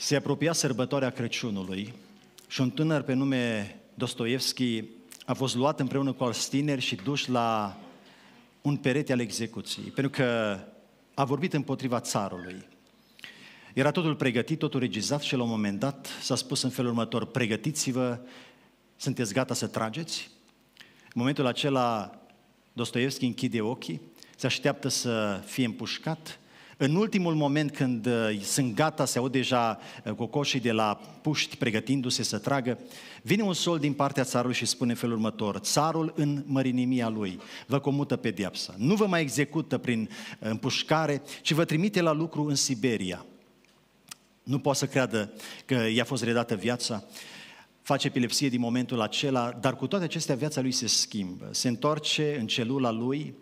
Se apropia sărbătoarea Crăciunului și un tânăr pe nume Dostoevski a fost luat împreună cu alți tineri și dus la un perete al execuției, pentru că a vorbit împotriva țarului. Era totul pregătit, totul regizat și la un moment dat s-a spus în felul următor, pregătiți-vă, sunteți gata să trageți? În momentul acela, Dostoevski închide ochii, se așteaptă să fie împușcat, în ultimul moment când uh, sunt gata, se aud deja uh, cocoșii de la puști pregătindu-se să tragă, vine un sol din partea țarului și spune felul următor, țarul în mărinimia lui vă comută pediapsa, nu vă mai execută prin uh, împușcare, ci vă trimite la lucru în Siberia. Nu poate să creadă că i-a fost redată viața, face epilepsie din momentul acela, dar cu toate acestea viața lui se schimbă, se întoarce în celula lui,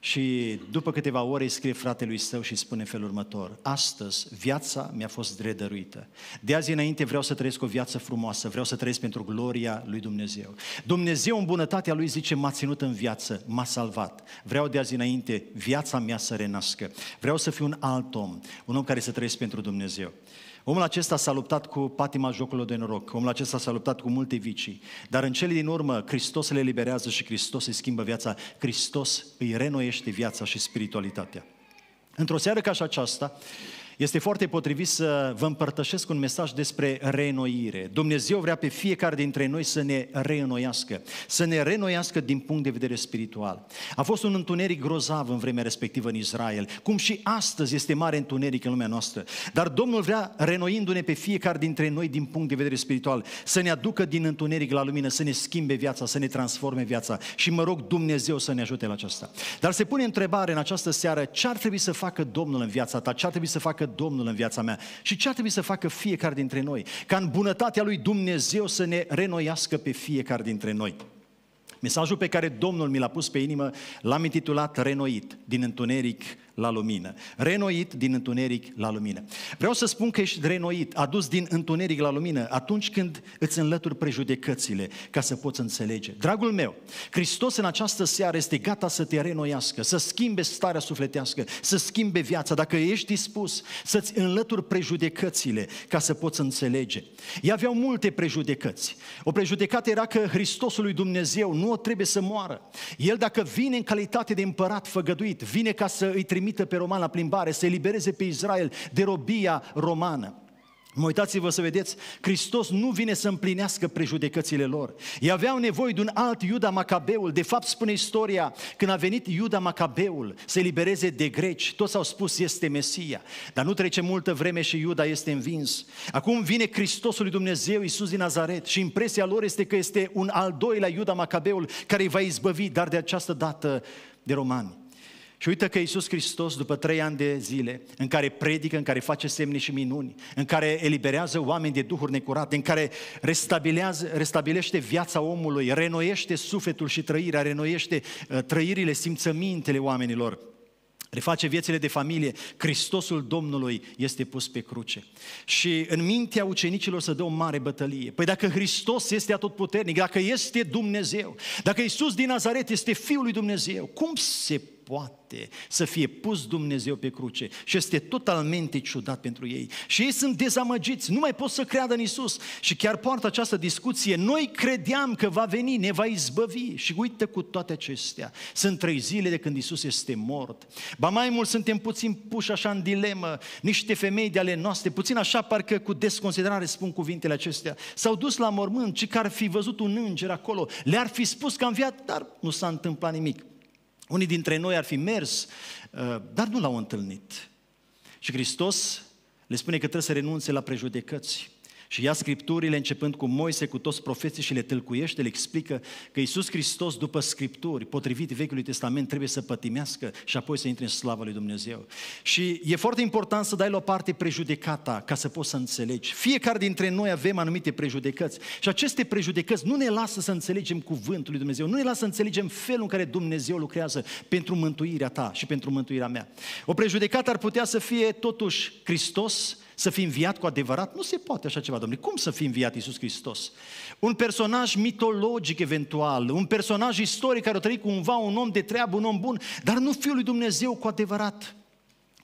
și după câteva ore îi scrie fratelui său și spune felul următor, astăzi viața mi-a fost redăruită. De azi înainte vreau să trăiesc o viață frumoasă, vreau să trăiesc pentru gloria lui Dumnezeu. Dumnezeu în bunătatea lui zice, m-a ținut în viață, m-a salvat. Vreau de azi înainte viața mea să renască. Vreau să fiu un alt om, un om care să trăiesc pentru Dumnezeu. Omul acesta s-a luptat cu patima jocului de noroc, omul acesta s-a luptat cu multe vicii, dar în cele din urmă Hristos le eliberează și Hristos îi schimbă viața, Hristos îi renoiește viața și spiritualitatea. Într-o seară ca și aceasta, este foarte potrivit să vă împărtășesc un mesaj despre reînnoire. Dumnezeu vrea pe fiecare dintre noi să ne reînnoiască, să ne reînnoiască din punct de vedere spiritual. A fost un întuneric grozav în vremea respectivă în Israel, cum și astăzi este mare întuneric în lumea noastră. Dar Domnul vrea, reînnoindu ne pe fiecare dintre noi din punct de vedere spiritual, să ne aducă din întuneric la lumină, să ne schimbe viața, să ne transforme viața. Și mă rog Dumnezeu să ne ajute la aceasta. Dar se pune întrebare în această seară, ce ar trebui să facă Domnul în viața ta, ce ar trebui să facă Domnul în viața mea? Și ce ar trebui să facă fiecare dintre noi? Ca în bunătatea lui Dumnezeu să ne renoiască pe fiecare dintre noi. Mesajul pe care Domnul mi l-a pus pe inimă, l-am intitulat Renoit, din întuneric la lumină. Renoit din întuneric la lumină. Vreau să spun că ești renoit, adus din întuneric la lumină, atunci când îți înlături prejudecățile, ca să poți înțelege. Dragul meu, Hristos în această seară este gata să te renoiască, să schimbe starea sufletească, să schimbe viața, dacă ești dispus să-ți înlături prejudecățile, ca să poți înțelege. Ei aveau multe prejudecăți. O prejudecată era că Hristosul lui Dumnezeu nu o trebuie să moară. El dacă vine în calitate de împărat făgăduit, vine ca să îi trimite trimită pe roman la plimbare, să elibereze pe Israel de robia romană. Mă uitați-vă să vedeți, Hristos nu vine să împlinească prejudecățile lor. Ei aveau nevoie de un alt Iuda Macabeul. De fapt, spune istoria, când a venit Iuda Macabeul să libereze de greci, toți au spus, este Mesia. Dar nu trece multă vreme și Iuda este învins. Acum vine Hristosul lui Dumnezeu, Iisus din Nazaret și impresia lor este că este un al doilea Iuda Macabeul care îi va izbăvi, dar de această dată de romani. Și uite că Iisus Hristos, după trei ani de zile, în care predică, în care face semne și minuni, în care eliberează oameni de duhuri necurate, în care restabilește viața omului, renoiește sufletul și trăirea, renoiește uh, trăirile, simțămintele oamenilor, reface viețile de familie, Hristosul Domnului este pus pe cruce. Și în mintea ucenicilor se dă o mare bătălie. Păi dacă Hristos este atotputernic, dacă este Dumnezeu, dacă Isus din Nazaret este Fiul lui Dumnezeu, cum se poate să fie pus Dumnezeu pe cruce și este totalmente ciudat pentru ei. Și ei sunt dezamăgiți, nu mai pot să creadă în Isus și chiar poartă această discuție. Noi credeam că va veni, ne va izbăvi și uite cu toate acestea. Sunt trei zile de când Isus este mort. Ba mai mult suntem puțin puși așa în dilemă, niște femei de ale noastre, puțin așa parcă cu desconsiderare spun cuvintele acestea. S-au dus la mormânt ci că ar fi văzut un înger acolo, le-ar fi spus că am viat, dar nu s-a întâmplat nimic. Unii dintre noi ar fi mers, uh, dar nu l-au întâlnit. Și Hristos le spune că trebuie să renunțe la prejudecăți. Și ia scripturile începând cu Moise, cu toți profeții și le tâlcuiește, le explică că Iisus Hristos după scripturi, potrivit Vechiului Testament, trebuie să pătimească și apoi să intre în slava lui Dumnezeu. Și e foarte important să dai la o parte prejudecata ca să poți să înțelegi. Fiecare dintre noi avem anumite prejudecăți și aceste prejudecăți nu ne lasă să înțelegem cuvântul lui Dumnezeu, nu ne lasă să înțelegem felul în care Dumnezeu lucrează pentru mântuirea ta și pentru mântuirea mea. O prejudecată ar putea să fie totuși Hristos, să fi înviat cu adevărat? Nu se poate așa ceva, domnule. Cum să fi înviat Iisus Hristos? Un personaj mitologic eventual, un personaj istoric care a trăit cumva un om de treabă, un om bun, dar nu Fiul lui Dumnezeu cu adevărat.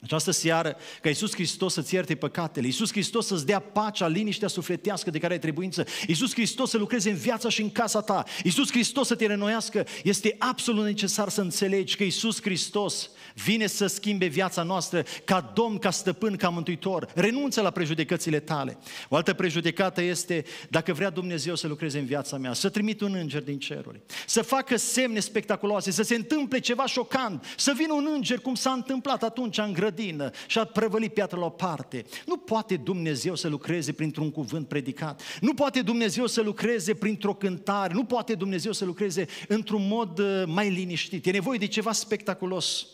Această seară, ca Iisus Hristos să-ți ierte păcatele, Iisus Hristos să-ți dea pacea, liniștea sufletească de care ai trebuință, Iisus Hristos să lucreze în viața și în casa ta, Iisus Hristos să te renoiască, este absolut necesar să înțelegi că Iisus Hristos vine să schimbe viața noastră ca Domn, ca Stăpân, ca Mântuitor. Renunță la prejudecățile tale. O altă prejudecată este dacă vrea Dumnezeu să lucreze în viața mea, să trimit un înger din ceruri, să facă semne spectaculoase, să se întâmple ceva șocant, să vină un înger cum s-a întâmplat atunci în grădină și a prăvălit piatra la o parte. Nu poate Dumnezeu să lucreze printr-un cuvânt predicat. Nu poate Dumnezeu să lucreze printr-o cântare. Nu poate Dumnezeu să lucreze într-un mod uh, mai liniștit. E nevoie de ceva spectaculos.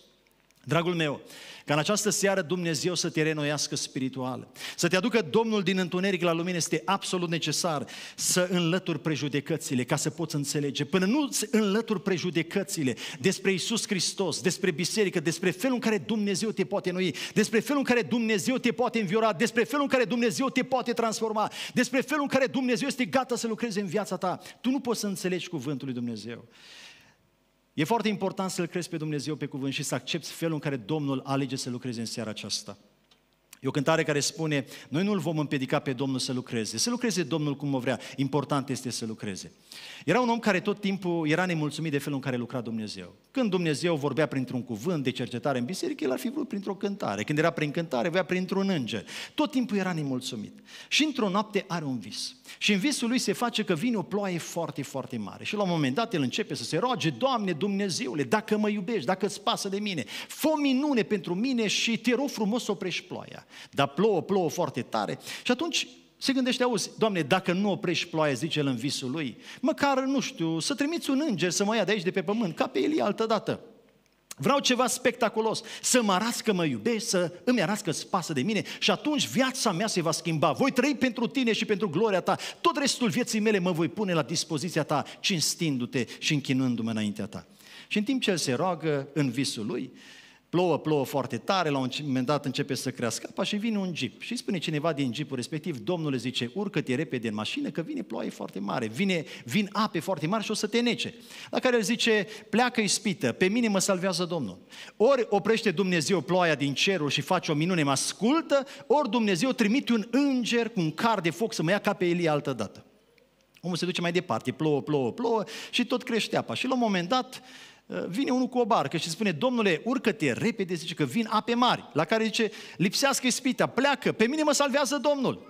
Dragul meu, ca în această seară Dumnezeu să te renoiască spiritual, să te aducă Domnul din întuneric la lumină este absolut necesar să înlături prejudecățile ca să poți înțelege. Până nu îți înlături prejudecățile despre Isus Hristos, despre biserică, despre felul în care Dumnezeu te poate noi, despre felul în care Dumnezeu te poate înviora, despre felul în care Dumnezeu te poate transforma, despre felul în care Dumnezeu este gata să lucreze în viața ta, tu nu poți să înțelegi cuvântul lui Dumnezeu. E foarte important să-L crezi pe Dumnezeu pe cuvânt și să accepti felul în care Domnul alege să lucreze în seara aceasta. E o cântare care spune, noi nu-L vom împiedica pe Domnul să lucreze. Să lucreze Domnul cum o vrea, important este să lucreze. Era un om care tot timpul era nemulțumit de felul în care lucra Dumnezeu. Când Dumnezeu vorbea printr-un cuvânt de cercetare în biserică, el ar fi vrut printr-o cântare. Când era prin cântare, vrea printr-un înger. Tot timpul era nemulțumit. Și într-o noapte are un vis. Și în visul lui se face că vine o ploaie foarte, foarte mare. Și la un moment dat el începe să se roage, Doamne Dumnezeule, dacă mă iubești, dacă îți pasă de mine, fă minune pentru mine și te rog frumos să oprești ploaia. Dar plouă, plouă foarte tare. Și atunci se gândește, auzi, Doamne, dacă nu oprești ploaia, zice el în visul lui, măcar, nu știu, să trimiți un înger să mă ia de aici de pe pământ, ca pe Elia altă dată. Vreau ceva spectaculos. Să mă arăți că mă iubești, să îmi arăți că spasă de mine și atunci viața mea se va schimba. Voi trăi pentru tine și pentru gloria ta. Tot restul vieții mele mă voi pune la dispoziția ta, cinstindu-te și închinându-mă înaintea ta. Și în timp ce el se roagă în visul lui, Plouă, plouă foarte tare, la un moment dat începe să crească apa și vine un jeep. Și spune cineva din jeepul respectiv, domnule zice, urcă-te repede în mașină că vine ploaie foarte mare, vine, vin ape foarte mari și o să te nece. La care el zice, pleacă ispită, pe mine mă salvează Domnul. Ori oprește Dumnezeu ploaia din cerul și face o minune, mă ascultă, ori Dumnezeu trimite un înger cu un car de foc să mă ia ca pe Elie altă dată. Omul se duce mai departe, plouă, plouă, plouă și tot crește apa. Și la un moment dat, Eh, vine unul cu o barcă și spune, domnule, urcă-te repede, zice că vin ape mari, la care zice, lipsească ispita, pleacă, pe mine mă salvează Domnul.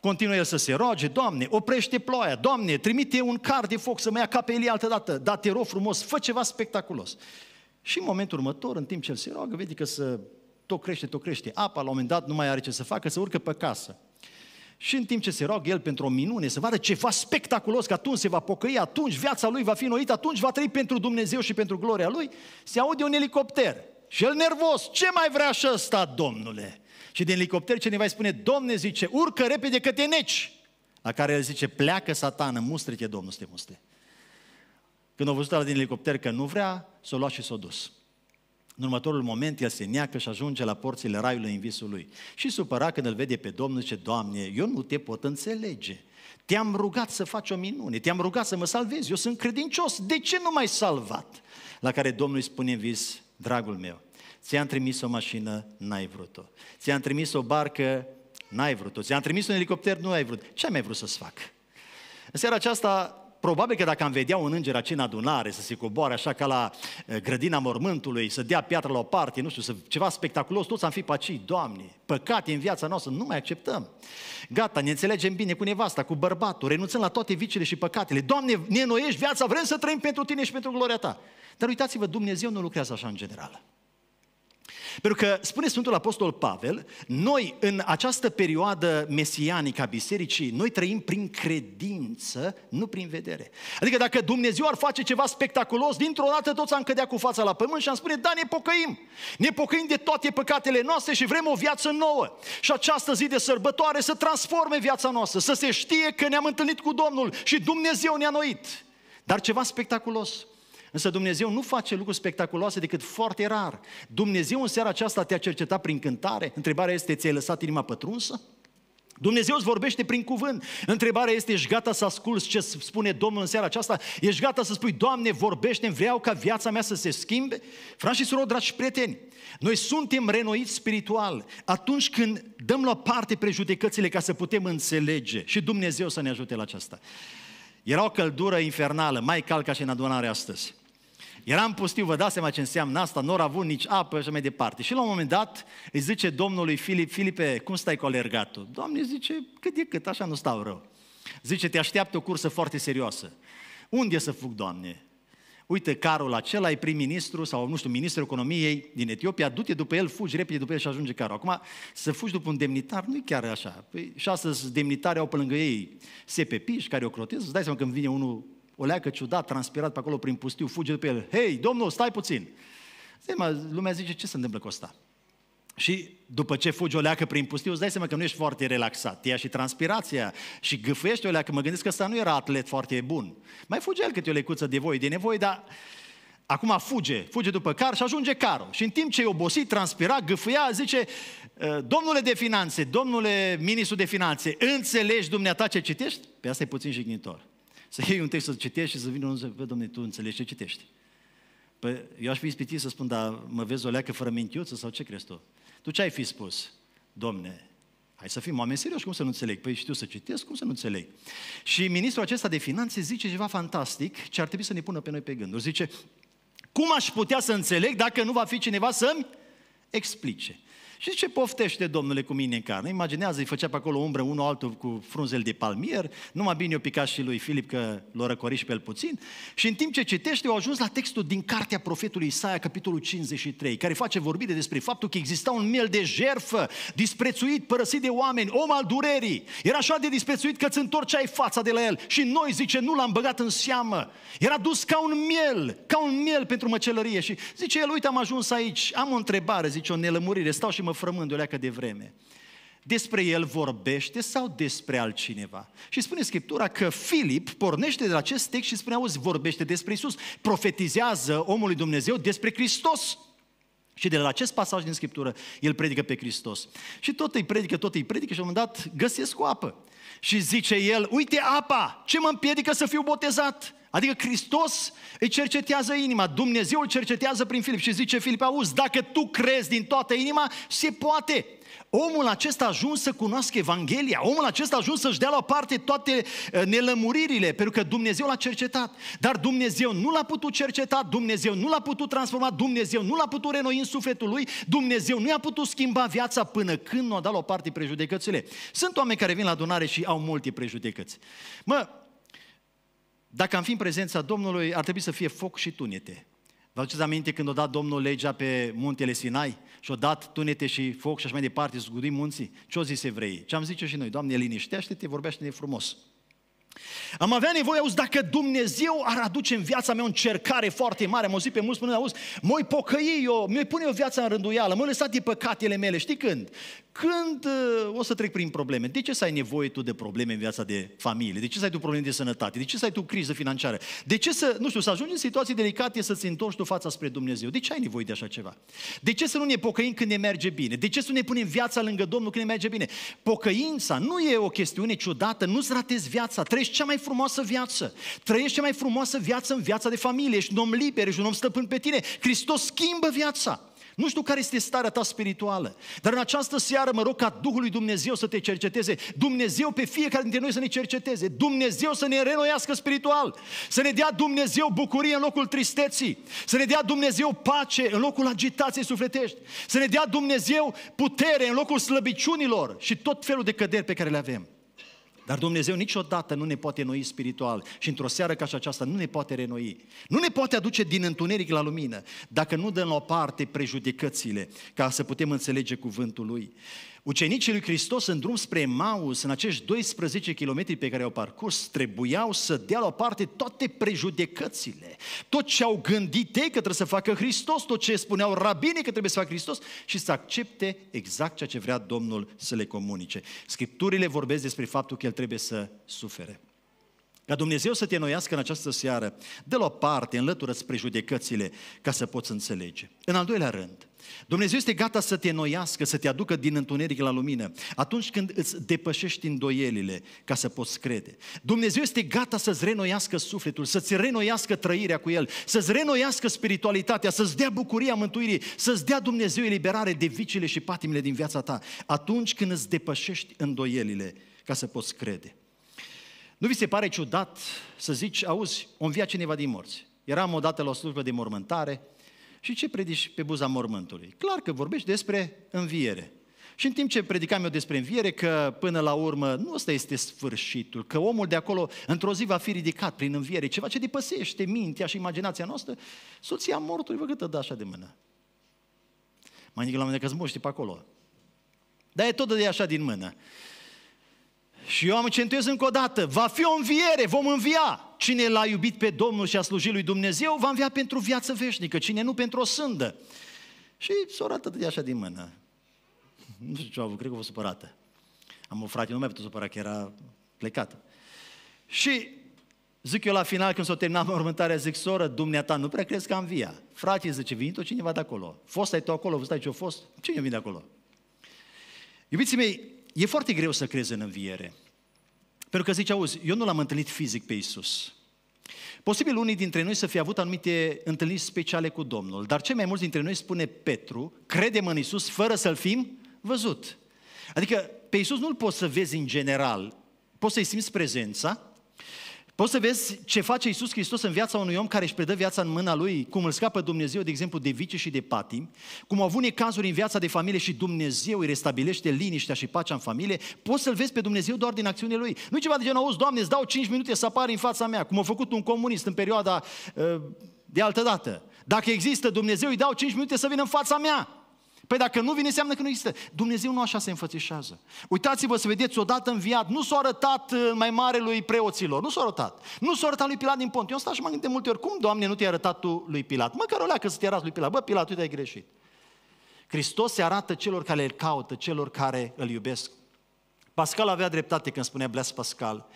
Continuă el să se roage, Doamne, oprește ploaia, Doamne, trimite un car de foc să mă ia ca pe Elie altă dată, da, te rog frumos, fă ceva spectaculos. Și în momentul următor, în timp ce el se roagă, vede că să tot crește, tot crește apa, la un moment dat nu mai are ce să facă, să urcă pe casă. Și în timp ce se roagă el pentru o minune, să vadă ceva spectaculos, că atunci se va pocăi, atunci viața lui va fi noită, atunci va trăi pentru Dumnezeu și pentru gloria lui, se aude un elicopter. Și el nervos, ce mai vrea și ăsta, domnule? Și din elicopter cineva îi spune, domne, zice, urcă repede că te neci. La care el zice, pleacă satană, mustre-te, domnul, să te mustre. Când a văzut la din elicopter că nu vrea, s-o lua și s-o dus. În următorul moment, el se neacă și ajunge la porțile raiului în visul lui. Și supărat când îl vede pe Domnul, zice, Doamne, eu nu te pot înțelege. Te-am rugat să faci o minune, te-am rugat să mă salvezi, eu sunt credincios, de ce nu m-ai salvat? La care Domnul îi spune în vis, dragul meu, ți-am trimis o mașină, n-ai vrut-o. Ți-am trimis o barcă, n-ai vrut-o. Ți-am trimis un elicopter, nu ai vrut. Ce ai mai vrut să-ți fac? În seara aceasta Probabil că dacă am vedea un înger aici în adunare să se coboare așa ca la eh, grădina mormântului, să dea piatra la o parte, nu știu, să, ceva spectaculos, toți am fi paci, Doamne, păcate în viața noastră, nu mai acceptăm. Gata, ne înțelegem bine cu nevasta, cu bărbatul, renunțăm la toate vicile și păcatele. Doamne, ne noiești viața, vrem să trăim pentru Tine și pentru gloria Ta. Dar uitați-vă, Dumnezeu nu lucrează așa în general. Pentru că, spune Sfântul Apostol Pavel, noi în această perioadă mesianică a bisericii, noi trăim prin credință, nu prin vedere. Adică dacă Dumnezeu ar face ceva spectaculos, dintr-o dată toți am cădea cu fața la pământ și am spune, da, ne pocăim. Ne pocăim de toate păcatele noastre și vrem o viață nouă. Și această zi de sărbătoare să transforme viața noastră, să se știe că ne-am întâlnit cu Domnul și Dumnezeu ne-a noit. Dar ceva spectaculos. Însă Dumnezeu nu face lucruri spectaculoase decât foarte rar. Dumnezeu în seara aceasta te-a cercetat prin cântare. Întrebarea este, ți-ai lăsat inima pătrunsă? Dumnezeu îți vorbește prin cuvânt. Întrebarea este, ești gata să asculți ce spune Domnul în seara aceasta? Ești gata să spui, Doamne, vorbește vreau ca viața mea să se schimbe? Frați și surori, dragi prieteni, noi suntem renoiți spiritual atunci când dăm la parte prejudecățile ca să putem înțelege și Dumnezeu să ne ajute la aceasta. Era o căldură infernală, mai calca și în adunare astăzi. Era în pustiu, vă dați seama ce înseamnă asta, nu au avut nici apă și mai departe. Și la un moment dat îi zice domnului Filip, Filipe, cum stai cu alergatul? Doamne zice, cât e cât, așa nu stau rău. Zice, te așteaptă o cursă foarte serioasă. Unde să fug, Doamne? Uite, carul acela e prim-ministru sau, nu știu, ministrul economiei din Etiopia, du-te după el, fugi repede după el și ajunge carul. Acum, să fugi după un demnitar nu e chiar așa. Păi, și astăzi demnitari au pe lângă ei sepepiși care o crotez, îți dai seama când vine unul o leacă ciudat, transpirat pe acolo prin pustiu, fuge pe el. Hei, domnul, stai puțin! Zima, lumea zice, ce se întâmplă cu asta. Și după ce fugi o leacă prin pustiu, îți dai seama că nu ești foarte relaxat. Ia și transpirația și gâfâiește o leacă. Mă gândesc că ăsta nu era atlet foarte bun. Mai fuge el câte o lecuță de voi, de nevoie, dar acum fuge, fuge după car și ajunge carul. Și în timp ce e obosit, transpirat, gâfâia, zice, eh, domnule de finanțe, domnule ministru de finanțe, înțelegi dumneata ce citești? Pe păi asta e puțin jignitor. Să iei un text, să citești și să vină unul să zice, domne, tu înțelegi ce citești. Păi eu aș fi ispitit să spun, dar mă vezi o leacă fără mintiuță sau ce crezi tu? Tu ce ai fi spus? Domne, hai să fim oameni serioși, cum să nu înțeleg? Păi știu să citesc, cum să nu înțeleg? Și ministrul acesta de finanțe zice ceva fantastic ce ar trebui să ne pună pe noi pe gânduri. Zice, cum aș putea să înțeleg dacă nu va fi cineva să-mi explice? Și ce poftește domnule cu mine în carne? Imaginează, îi făcea pe acolo umbră unul altul cu frunzel de palmier, numai bine o pica și lui Filip că l-o răcoriș pe el puțin. Și în timp ce citește, au ajuns la textul din cartea profetului Isaia, capitolul 53, care face vorbire despre faptul că exista un miel de jerfă, disprețuit, părăsit de oameni, om al durerii. Era așa de disprețuit că îți întorceai fața de la el. Și noi, zice, nu l-am băgat în seamă. Era dus ca un miel, ca un miel pentru măcelărie. Și zice el, uite, am ajuns aici, am o întrebare, zice, o nelămurire, stau și mă urmă frământul de vreme. Despre el vorbește sau despre altcineva? Și spune Scriptura că Filip pornește de la acest text și spune, auzi, vorbește despre Isus, profetizează omului Dumnezeu despre Hristos. Și de la acest pasaj din Scriptură, el predică pe Hristos. Și tot îi predică, tot îi predică și la un moment dat găsesc o apă. Și zice el, uite apa, ce mă împiedică să fiu botezat? Adică Hristos îi cercetează inima, Dumnezeu îl cercetează prin Filip și zice Filip, auzi, dacă tu crezi din toată inima, se poate. Omul acesta a ajuns să cunoască Evanghelia, omul acesta a ajuns să-și dea la parte toate eh, nelămuririle, pentru că Dumnezeu l-a cercetat. Dar Dumnezeu nu l-a putut cerceta, Dumnezeu nu l-a putut transforma, Dumnezeu nu l-a putut renoi în sufletul lui, Dumnezeu nu i-a putut schimba viața până când nu a dat la o parte prejudecățile. Sunt oameni care vin la adunare și au multe prejudecăți. Mă, dacă am fi în prezența Domnului, ar trebui să fie foc și tunete. Vă aduceți aminte când o dat Domnul legea pe muntele Sinai și o dat tunete și foc și așa mai departe, zgudim munții? Ce-o zis evreii? Ce am zis și noi? Doamne, liniștește-te, vorbește-ne frumos. Am avea nevoie, auzi, dacă Dumnezeu ar aduce în viața mea o încercare foarte mare, am auzit pe mulți spunând, auzi, mă pocăi eu, mi pune eu viața în rânduială, mă lăsa de păcatele mele, știi când? Când uh, o să trec prin probleme? De ce să ai nevoie tu de probleme în viața de familie? De ce să ai tu probleme de sănătate? De ce să ai tu criză financiară? De ce să, nu știu, să ajungi în situații delicate să-ți întorci tu fața spre Dumnezeu? De ce ai nevoie de așa ceva? De ce să nu ne pocăim când ne merge bine? De ce să ne punem viața lângă Domnul când ne merge bine? Pocăința nu e o chestiune ciudată, nu-ți ratezi viața, treci trăiești cea mai frumoasă viață. Trăiești cea mai frumoasă viață în viața de familie. Ești un om liber, ești un om stăpân pe tine. Hristos schimbă viața. Nu știu care este starea ta spirituală, dar în această seară mă rog ca Duhul lui Dumnezeu să te cerceteze. Dumnezeu pe fiecare dintre noi să ne cerceteze. Dumnezeu să ne renoiască spiritual. Să ne dea Dumnezeu bucurie în locul tristeții. Să ne dea Dumnezeu pace în locul agitației sufletești. Să ne dea Dumnezeu putere în locul slăbiciunilor și tot felul de căderi pe care le avem. Dar Dumnezeu niciodată nu ne poate noi spiritual și într-o seară ca și aceasta nu ne poate renoi. Nu ne poate aduce din întuneric la lumină dacă nu dăm la o parte prejudecățile ca să putem înțelege cuvântul Lui. Ucenicii lui Hristos în drum spre Maus, în acești 12 km pe care au parcurs, trebuiau să dea la parte toate prejudecățile, tot ce au gândit ei că trebuie să facă Hristos, tot ce spuneau rabinii că trebuie să facă Hristos și să accepte exact ceea ce vrea Domnul să le comunice. Scripturile vorbesc despre faptul că El trebuie să sufere. Ca Dumnezeu să te noiască în această seară, de la o parte, înlătură-ți prejudecățile ca să poți înțelege. În al doilea rând, Dumnezeu este gata să te noiască, să te aducă din întuneric la lumină, atunci când îți depășești îndoielile ca să poți crede. Dumnezeu este gata să-ți renoiască sufletul, să-ți renoiască trăirea cu El, să-ți renoiască spiritualitatea, să-ți dea bucuria mântuirii, să-ți dea Dumnezeu eliberare de vicile și patimile din viața ta, atunci când îți depășești îndoielile ca să poți crede. Nu vi se pare ciudat să zici, auzi, o învia cineva din morți. Eram odată la o slujbă de mormântare și ce predici pe buza mormântului? Clar că vorbești despre înviere. Și în timp ce predicam eu despre înviere, că până la urmă nu ăsta este sfârșitul, că omul de acolo într-o zi va fi ridicat prin înviere, ceva ce depăsește mintea și imaginația noastră, soția mortului, vă câtă da așa de mână. Mai nici la mine că s pe acolo. Dar e tot de așa din mână. Și eu am centuiesc încă o dată, va fi o înviere, vom învia. Cine l-a iubit pe Domnul și a slujit lui Dumnezeu, va învia pentru viață veșnică, cine nu pentru o sândă. Și s-o arată de așa din mână. Nu știu ce a avut, cred că a fost supărată. Am o frate, nu mai putut supăra că era plecată. Și zic eu la final, când s a terminat mormântarea, zic, soră, dumneata, nu prea crezi că am via. Frate, zice, vin tot cineva de acolo. Fost ai tu acolo, văzut aici, ce a fost? Cine vine de acolo? Iubiții mei, E foarte greu să crezi în înviere. Pentru că zice, auzi, eu nu l-am întâlnit fizic pe Isus. Posibil unii dintre noi să fi avut anumite întâlniri speciale cu Domnul, dar cei mai mulți dintre noi, spune Petru, credem în Isus fără să-L fim văzut. Adică pe Isus nu-L poți să vezi în general, poți să-i simți prezența, Poți să vezi ce face Iisus Hristos în viața unui om care își predă viața în mâna lui, cum îl scapă Dumnezeu, de exemplu, de vice și de patim, cum au avut cazuri în viața de familie și Dumnezeu îi restabilește liniștea și pacea în familie, poți să-l vezi pe Dumnezeu doar din acțiunile lui. Nu ceva de genul, auzi, Doamne, îți dau 5 minute să apari în fața mea, cum a făcut un comunist în perioada uh, de altă dată. Dacă există Dumnezeu, îi dau 5 minute să vină în fața mea. Păi dacă nu vine, înseamnă că nu există. Dumnezeu nu așa se înfățișează. Uitați-vă să vedeți, odată înviat, nu s-a arătat uh, mai mare lui preoților, nu s-a arătat. Nu s-a arătat lui Pilat din pont. Eu stau și mă de multe ori, cum, Doamne, nu te-ai arătat tu lui Pilat? Măcar o leacă să te arăți lui Pilat. Bă, Pilat, uite, ai greșit. Hristos se arată celor care îl caută, celor care îl iubesc. Pascal avea dreptate când spunea Blas Pascal,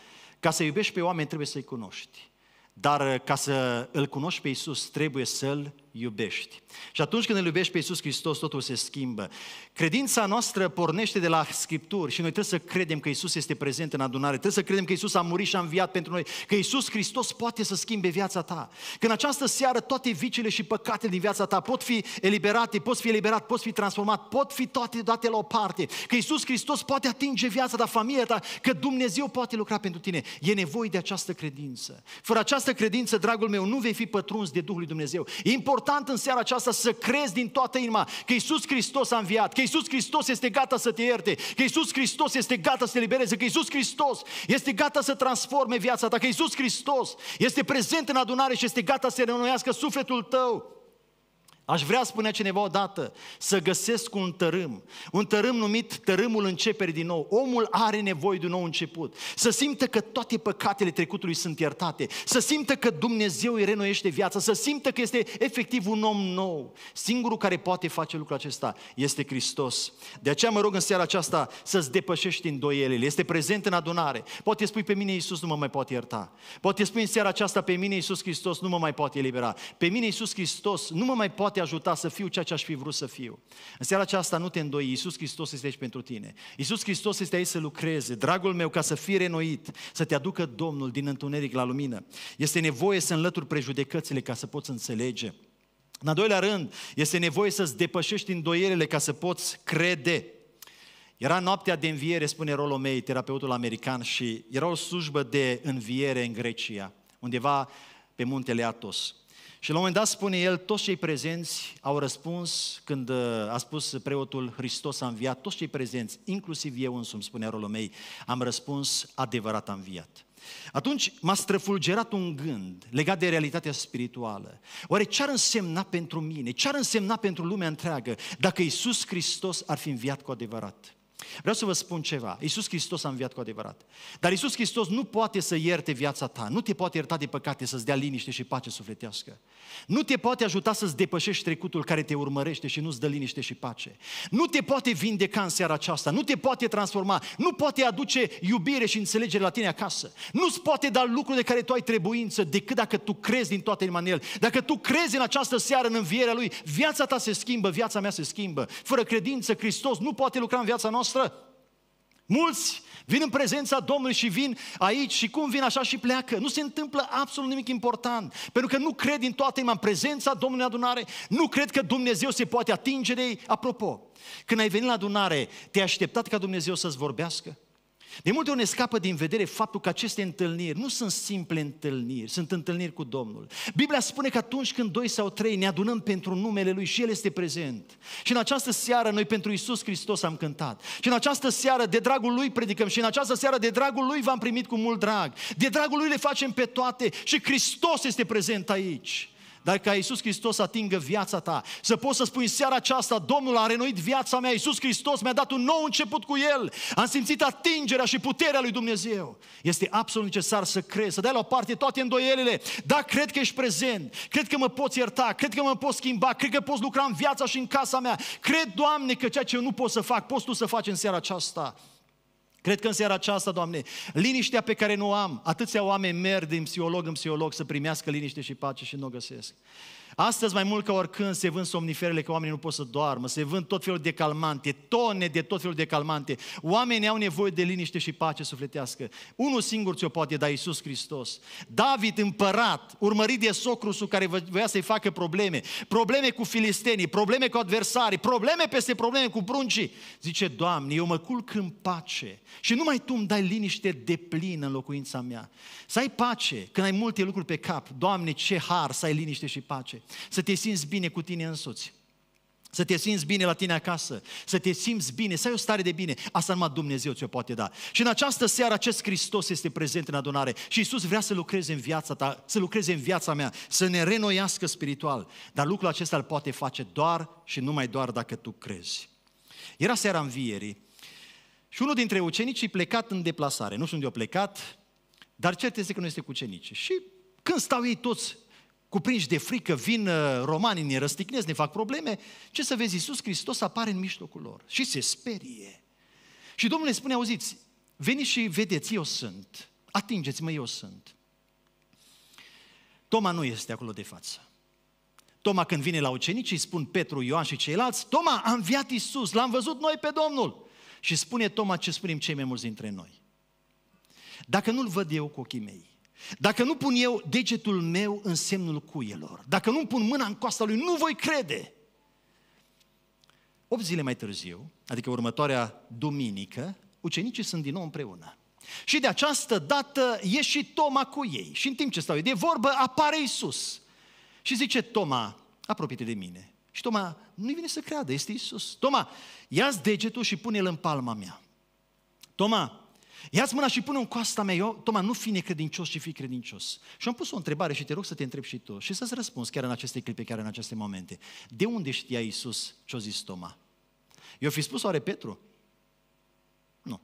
ca să iubești pe oameni trebuie să-i cunoști. Dar uh, ca să îl cunoști pe Isus trebuie să-l iubești. Și atunci când îl iubești pe Iisus Hristos, totul se schimbă. Credința noastră pornește de la Scripturi și noi trebuie să credem că Iisus este prezent în adunare, trebuie să credem că Iisus a murit și a înviat pentru noi, că Iisus Hristos poate să schimbe viața ta. Că în această seară toate vicile și păcatele din viața ta pot fi eliberate, poți fi eliberat, poți fi transformat, pot fi toate date la o parte. Că Iisus Hristos poate atinge viața ta, familia ta, că Dumnezeu poate lucra pentru tine. E nevoie de această credință. Fără această credință, dragul meu, nu vei fi pătruns de Duhul lui Dumnezeu. E important important în seara aceasta să crezi din toată inima că Isus Hristos a înviat, că Isus Hristos este gata să te ierte, că Isus Hristos este gata să te libereze, că Isus Hristos este gata să transforme viața ta, că Isus Hristos este prezent în adunare și este gata să renoiască sufletul tău. Aș vrea, spunea cineva odată, să găsesc un tărâm, un tărâm numit tărâmul începerii din nou. Omul are nevoie de un nou început. Să simtă că toate păcatele trecutului sunt iertate, să simtă că Dumnezeu îi renoiește viața, să simtă că este efectiv un om nou. Singurul care poate face lucrul acesta este Hristos. De aceea mă rog în seara aceasta să-ți depășești îndoielile. Este prezent în adunare. Poate spui pe mine Iisus nu mă mai poate ierta. Poate spui în seara aceasta pe mine Iisus Hristos nu mă mai poate elibera. Pe mine Iisus Hristos nu mă mai poate poate ajuta să fiu ceea ce aș fi vrut să fiu. În seara aceasta nu te îndoi, Iisus Hristos este aici pentru tine. Iisus Hristos este aici să lucreze, dragul meu, ca să fii renoit, să te aducă Domnul din întuneric la lumină. Este nevoie să înlături prejudecățile ca să poți înțelege. În al doilea rând, este nevoie să-ți depășești îndoierele ca să poți crede. Era noaptea de înviere, spune Rolo May, terapeutul american, și era o slujbă de înviere în Grecia, undeva pe muntele Atos. Și la un moment dat spune el, toți cei prezenți au răspuns când uh, a spus preotul Hristos a înviat, toți cei prezenți, inclusiv eu însumi, spunea rolul meu, am răspuns adevărat a înviat. Atunci m-a străfulgerat un gând legat de realitatea spirituală. Oare ce ar însemna pentru mine, ce ar însemna pentru lumea întreagă dacă Isus Hristos ar fi înviat cu adevărat? Vreau să vă spun ceva. Iisus Hristos a înviat cu adevărat. Dar Iisus Hristos nu poate să ierte viața ta. Nu te poate ierta de păcate să-ți dea liniște și pace sufletească. Nu te poate ajuta să-ți depășești trecutul care te urmărește și nu-ți dă liniște și pace. Nu te poate vindeca în seara aceasta. Nu te poate transforma. Nu poate aduce iubire și înțelegere la tine acasă. Nu-ți poate da lucruri de care tu ai trebuință decât dacă tu crezi din toată inima în el. Dacă tu crezi în această seară în învierea lui, viața ta se schimbă, viața mea se schimbă. Fără credință, Hristos nu poate lucra în viața noastră noastră. Mulți vin în prezența Domnului și vin aici și cum vin așa și pleacă. Nu se întâmplă absolut nimic important. Pentru că nu cred în toată inima în prezența Domnului adunare, nu cred că Dumnezeu se poate atinge de ei. Apropo, când ai venit la adunare, te-ai așteptat ca Dumnezeu să-ți vorbească? De multe ori ne scapă din vedere faptul că aceste întâlniri nu sunt simple întâlniri, sunt întâlniri cu Domnul. Biblia spune că atunci când doi sau trei ne adunăm pentru numele Lui și El este prezent. Și în această seară noi pentru Isus Hristos am cântat. Și în această seară de dragul Lui predicăm și în această seară de dragul Lui v-am primit cu mult drag. De dragul Lui le facem pe toate și Hristos este prezent aici dar ca Iisus Hristos să atingă viața ta. Să poți să spui în seara aceasta, Domnul a renoit viața mea, Iisus Hristos mi-a dat un nou început cu El. Am simțit atingerea și puterea lui Dumnezeu. Este absolut necesar să crezi, să dai la o parte toate îndoielile. Da, cred că ești prezent, cred că mă poți ierta, cred că mă poți schimba, cred că poți lucra în viața și în casa mea. Cred, Doamne, că ceea ce eu nu pot să fac, poți Tu să faci în seara aceasta. Cred că în seara aceasta, Doamne, liniștea pe care nu o am, atâția oameni merg din psiholog în psiholog să primească liniște și pace și nu o găsesc. Astăzi, mai mult ca oricând, se vând somniferele că oamenii nu pot să doarmă, se vând tot felul de calmante, tone de tot felul de calmante. Oamenii au nevoie de liniște și pace sufletească. Unul singur ți-o poate da Iisus Hristos. David, împărat, urmărit de socrusul care voia să-i facă probleme, probleme cu filistenii, probleme cu adversarii, probleme peste probleme cu pruncii. Zice, Doamne, eu mă culc în pace și numai Tu îmi dai liniște de plină în locuința mea. Să ai pace când ai multe lucruri pe cap. Doamne, ce har să ai liniște și pace să te simți bine cu tine însuți, să te simți bine la tine acasă, să te simți bine, să ai o stare de bine. Asta numai Dumnezeu ți-o poate da. Și în această seară acest Hristos este prezent în adunare și Isus vrea să lucreze în viața ta, să lucreze în viața mea, să ne renoiască spiritual. Dar lucrul acesta îl poate face doar și numai doar dacă tu crezi. Era seara învierii și unul dintre ucenicii plecat în deplasare. Nu știu unde a plecat, dar cert este că nu este cu ucenicii. Și când stau ei toți cuprinși de frică, vin uh, romanii, ne răstignesc, ne fac probleme, ce să vezi, Iisus Hristos apare în mijlocul lor și se sperie. Și Domnul le spune, auziți, veniți și vedeți, eu sunt, atingeți-mă, eu sunt. Toma nu este acolo de față. Toma când vine la ucenici îi spun Petru, Ioan și ceilalți, Toma, am viat Iisus, l-am văzut noi pe Domnul. Și spune Toma ce spunem cei mai mulți dintre noi. Dacă nu-L văd eu cu ochii mei, dacă nu pun eu degetul meu în semnul cuielor, dacă nu pun mâna în coasta lui, nu voi crede. 8 zile mai târziu, adică următoarea duminică, ucenicii sunt din nou împreună. Și de această dată e și Toma cu ei. Și în timp ce stau ei de vorbă, apare Isus. Și zice Toma, apropie de mine. Și Toma, nu-i vine să creadă, este Isus. Toma, ia degetul și pune-l în palma mea. Toma, Ia-ți mâna și pune în coasta mea, eu, Toma, nu fi necredincios, ci fi credincios. Și am pus o întrebare și te rog să te întrebi și tu și să-ți răspunzi chiar în aceste clipe, chiar în aceste momente. De unde știa Iisus ce-o zis Toma? Eu fi spus oare Petru? Nu.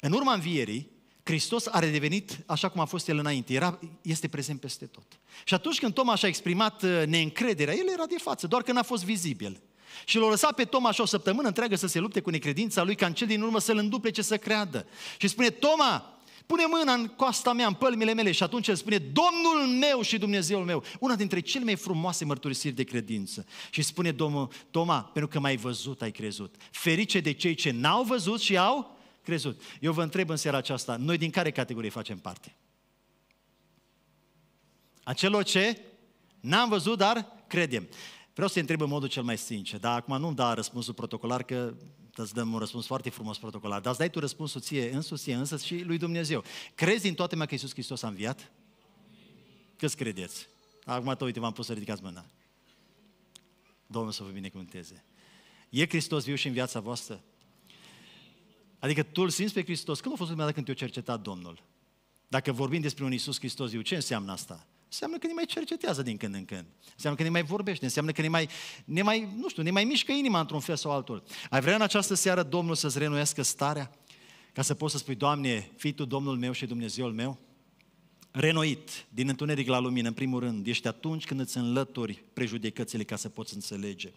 În urma învierii, Hristos a redevenit așa cum a fost El înainte, era, este prezent peste tot. Și atunci când Toma și-a exprimat uh, neîncrederea, El era de față, doar că n-a fost vizibil. Și l-a lăsat pe Toma așa o săptămână întreagă să se lupte cu necredința lui, ca în cel din urmă să-l înduplece să creadă. Și spune, Toma, pune mâna în coasta mea, în pălmile mele. Și atunci el spune, Domnul meu și Dumnezeul meu. Una dintre cele mai frumoase mărturisiri de credință. Și spune Domnul, Toma, pentru că m-ai văzut, ai crezut. Ferice de cei ce n-au văzut și au crezut. Eu vă întreb în seara aceasta, noi din care categorie facem parte? Acelor ce n-am văzut, dar credem. Vreau să întreb în modul cel mai sincer, dar acum nu-mi da răspunsul protocolar, că îți dăm un răspuns foarte frumos protocolar, dar îți dai tu răspunsul ție însuți, ție însă și lui Dumnezeu. Crezi în toate mea că Iisus Hristos a înviat? Câți credeți? Acum tot, uite, v-am pus să ridicați mâna. Domnul să vă binecuvânteze. E Hristos viu și în viața voastră? Adică tu îl simți pe Hristos. Când a fost lumea când te-a cercetat Domnul? Dacă vorbim despre un Iisus Hristos viu, ce înseamnă asta? Înseamnă că ne mai cercetează din când în când. Înseamnă că ne mai vorbește, înseamnă că ne mai, ne mai nu știu, ne mai mișcă inima într-un fel sau altul. Ai vrea în această seară Domnul să-ți renuiască starea? Ca să poți să spui, Doamne, fii Tu Domnul meu și Dumnezeul meu? renoit din întuneric la lumină, în primul rând, ești atunci când îți înlături prejudecățile ca să poți înțelege.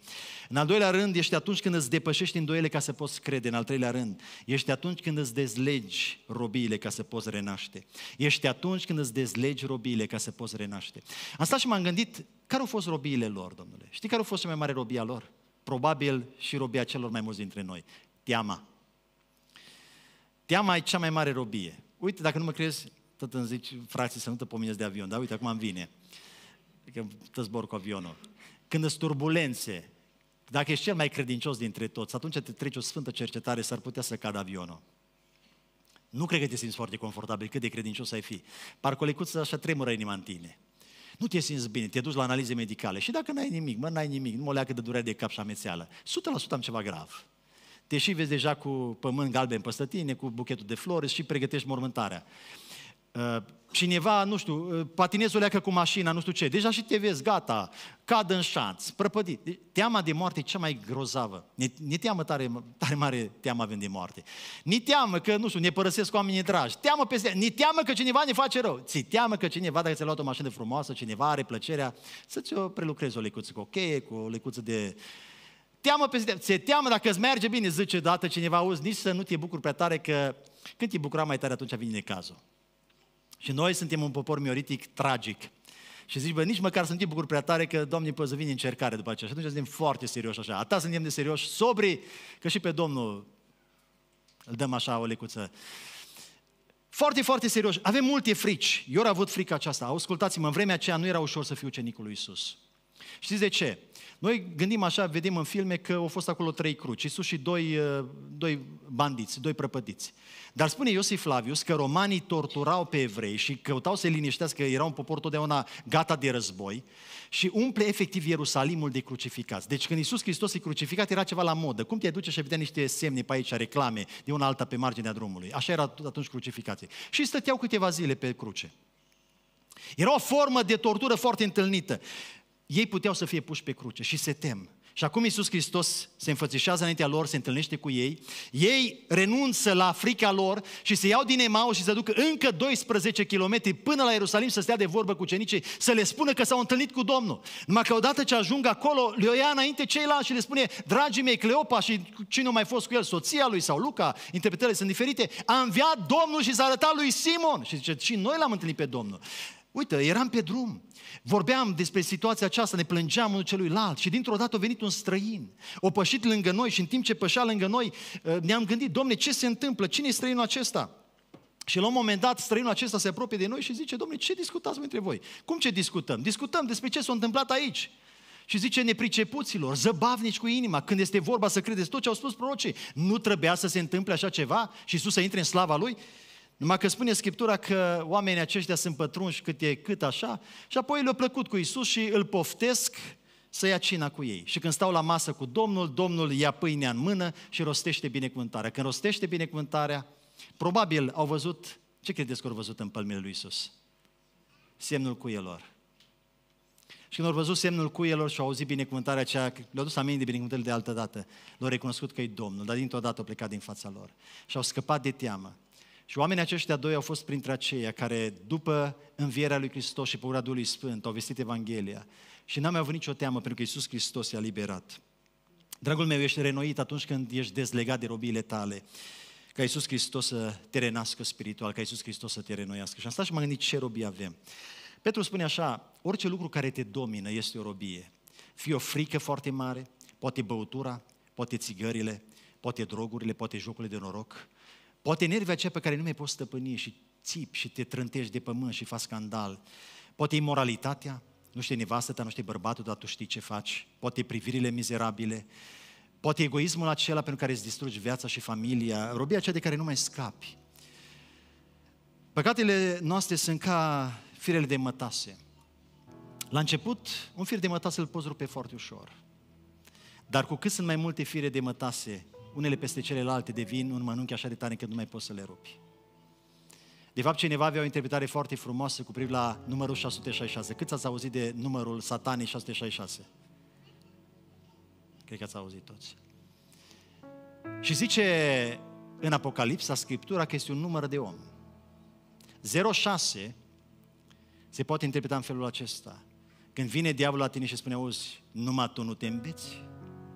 În al doilea rând, ești atunci când îți depășești îndoiele ca să poți crede. În al treilea rând, ești atunci când îți dezlegi robiile ca să poți renaște. Ești atunci când îți dezlegi robiile ca să poți renaște. Am stat și m-am gândit, care au fost robiile lor, domnule? Știi care au fost cea mai mare robia lor? Probabil și robia celor mai mulți dintre noi. Teama. Teama e cea mai mare robie. Uite, dacă nu mă crezi, tot îmi zici, frații să nu te pominezi de avion, dar uite, acum îmi vine. Că te zbor cu avionul. Când îți turbulențe, dacă ești cel mai credincios dintre toți, atunci te treci o sfântă cercetare, s-ar putea să cadă avionul. Nu cred că te simți foarte confortabil, cât de credincios ai fi. Parcă o lecuță așa tremură inima în tine. Nu te simți bine, te duci la analize medicale și dacă n-ai nimic, mă, n-ai nimic, nu mă leacă de durere de cap și amețeală. 100% am ceva grav. Deși vezi deja cu pământ galben peste tine, cu buchetul de flori și pregătești mormântarea cineva, uh, nu știu, uh, patinezul leacă cu mașina, nu știu ce, deja și te vezi, gata, cad în șanț, prăpădit. Deci, teama de moarte e cea mai grozavă. Ne, ne teamă tare, tare mare teamă avem de moarte. Ne teamă că, nu știu, ne părăsesc oamenii dragi. Teamă peste, ne teamă că cineva ne face rău. Ți teamă că cineva, dacă ți-a luat o mașină frumoasă, cineva are plăcerea să-ți o prelucrezi o lecuță cu o cheie, cu o lecuță de teamă peste teamă. Se teamă dacă îți merge bine, zice dată cineva, auzi, nici să nu te bucuri prea tare că când te bucura mai tare atunci vine cazul. Și noi suntem un popor mioritic tragic. Și zici, bă, nici măcar să nu te bucuri prea tare că, Doamne, poți să vină încercare după aceea. Și atunci suntem foarte serioși așa. Atât suntem de serioși, sobri, că și pe Domnul îl dăm așa o lecuță. Foarte, foarte serios. Avem multe frici. Eu am avut frica aceasta. Ascultați-mă, în vremea aceea nu era ușor să fiu ucenicul lui Isus. Știți de ce? Noi gândim așa, vedem în filme că au fost acolo trei cruci, Iisus și doi, uh, doi bandiți, doi prăpătiți. Dar spune Iosif Flavius că romanii torturau pe evrei și căutau să-i liniștească, era un popor totdeauna gata de război și umple efectiv Ierusalimul de crucificați. Deci când Iisus Hristos e crucificat era ceva la modă. Cum te duce și vedea niște semne pe aici, reclame, de una alta pe marginea drumului. Așa era atunci crucificație. Și stăteau câteva zile pe cruce. Era o formă de tortură foarte întâlnită ei puteau să fie puși pe cruce și se tem. Și acum Iisus Hristos se înfățișează înaintea lor, se întâlnește cu ei, ei renunță la frica lor și se iau din Emau și se duc încă 12 km până la Ierusalim să stea de vorbă cu cenicii, să le spună că s-au întâlnit cu Domnul. Numai că odată ce ajung acolo, le ia înainte ceilalți și le spune, dragii mei, Cleopa și cine a mai fost cu el, soția lui sau Luca, interpretările sunt diferite, a înviat Domnul și s-a arătat lui Simon. Și zice, și noi l-am întâlnit pe Domnul. Uite, eram pe drum, Vorbeam despre situația aceasta, ne plângeam unul celuilalt și dintr-o dată a venit un străin, o pășit lângă noi și în timp ce pășea lângă noi eh, ne-am gândit, domne, ce se întâmplă? Cine e străinul acesta? Și la un moment dat străinul acesta se apropie de noi și zice, domne, ce discutați între voi? Cum ce discutăm? Discutăm despre ce s-a întâmplat aici. Și zice nepricepuților, zăbavnici cu inima, când este vorba să credeți tot ce au spus prorocii, nu trebuia să se întâmple așa ceva și Iisus să intre în slava Lui? Numai că spune Scriptura că oamenii aceștia sunt pătrunși cât e cât așa și apoi le-a plăcut cu Isus și îl poftesc să ia cina cu ei. Și când stau la masă cu Domnul, Domnul ia pâinea în mână și rostește binecuvântarea. Când rostește binecuvântarea, probabil au văzut, ce credeți că au văzut în palmele lui Isus? Semnul cuielor. Și când au văzut semnul cuielor și au auzit binecuvântarea aceea, le-au dus aminte de binecuvântările de altă dată, l au recunoscut că e Domnul, dar dintr-o dată au plecat din fața lor și au scăpat de teamă. Și oamenii aceștia doi au fost printre aceia care, după învierea lui Hristos și păura Duhului Sfânt, au vestit Evanghelia. Și n-am mai avut nicio teamă, pentru că Iisus Hristos i-a liberat. Dragul meu, ești renoit atunci când ești dezlegat de robiile tale ca Iisus Hristos să te renască spiritual, ca Iisus Hristos să te renoiască. Și am stat și m-am gândit ce robii avem. Petru spune așa, orice lucru care te domină este o robie. Fie o frică foarte mare, poate băutura, poate țigările, poate drogurile, poate jocurile de noroc, Poate nervii aceia pe care nu mai poți stăpâni și țipi și te trântești de pământ și faci scandal. Poate imoralitatea, nu știi nevastă ta, nu știi bărbatul, dar tu știi ce faci. Poate privirile mizerabile, poate egoismul acela pentru care îți distrugi viața și familia, robia aceea de care nu mai scapi. Păcatele noastre sunt ca firele de mătase. La început, un fir de mătase îl poți rupe foarte ușor. Dar cu cât sunt mai multe fire de mătase unele peste celelalte devin un mănunchi așa de tare încât nu mai poți să le rupi. De fapt, cineva avea o interpretare foarte frumoasă cu privire la numărul 666. Cât ați auzit de numărul satanei 666? Cred că ați auzit toți. Și zice în Apocalipsa, Scriptura, că este un număr de om. 06 se poate interpreta în felul acesta. Când vine diavolul la tine și spune, auzi, numai tu nu te îmbeți,